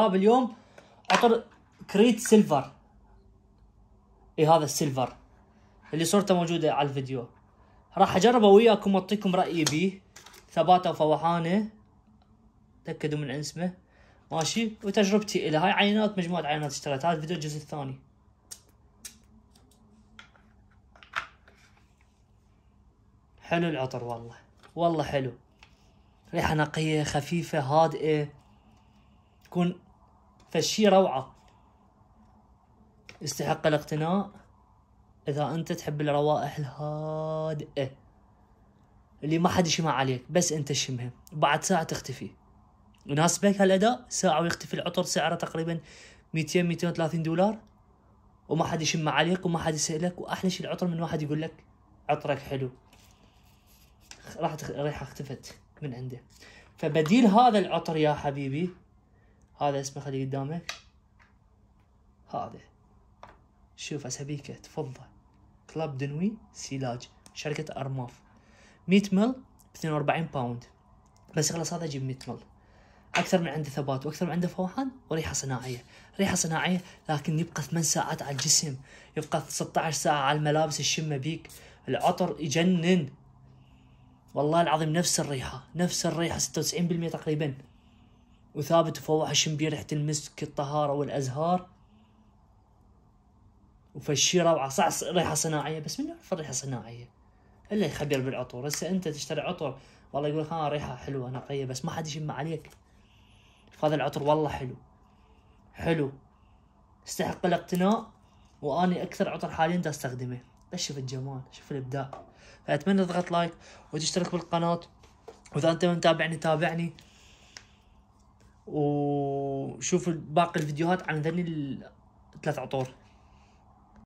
شباب اليوم عطر كريت سيلفر اي هذا السيلفر اللي صورته موجوده على الفيديو راح اجربه وياكم واعطيكم رايي بيه ثباته وفوحانه تاكدوا من اسمه ماشي وتجربتي الى هاي عينات مجموعه عينات اشتريت هذا الفيديو الجزء الثاني حلو العطر والله والله حلو ريحه نقيه خفيفه هادئه تكون فالشي روعة يستحق الاقتناء إذا أنت تحب الروائح الهادئة اللي ما حد يشمها عليك بس أنت تشمها بعد ساعة تختفي يناسبك هالأداء ساعة ويختفي العطر سعره تقريبا 200 230 دولار وما حد يشم عليك وما حد يسألك وأحلى شيء العطر من واحد يقول لك عطرك حلو راح تخ... ريحة اختفت من عنده فبديل هذا العطر يا حبيبي هذا اسمه خليه قدامك هذا شوف اسابيكه تفضل كلاب دنوي سيلاج شركة أرماف ميت مل باثنين وأربعين باوند بس خلاص هذا أجيب ميت مل أكثر من عنده ثبات وأكثر من عنده فوحان وريحة صناعية ريحة صناعية لكن يبقى ثمان ساعات على الجسم يبقى 16 ساعة على الملابس الشمة بيك العطر يجنن والله العظيم نفس الريحة نفس الريحة 96% تقريبا وثابت وفواحش بيه ريحة المسك الطهارة والأزهار وفشيرة وعصعص ريحة صناعية بس من يعرف الريحة صناعية إلا يخبر بالعطور هسه أنت تشتري عطر والله يقول ها ريحة حلوة نقية بس ما حد يشم عليك هذا العطر والله حلو حلو استحق الاقتناء وأني أكثر عطر حاليا دا أستخدمه بس شوف الجمال شوف الإبداع فأتمنى تضغط لايك وتشترك بالقناة وإذا أنت متابعني تابعني وشوفوا باقي الفيديوهات عن ذني الثلاث عطور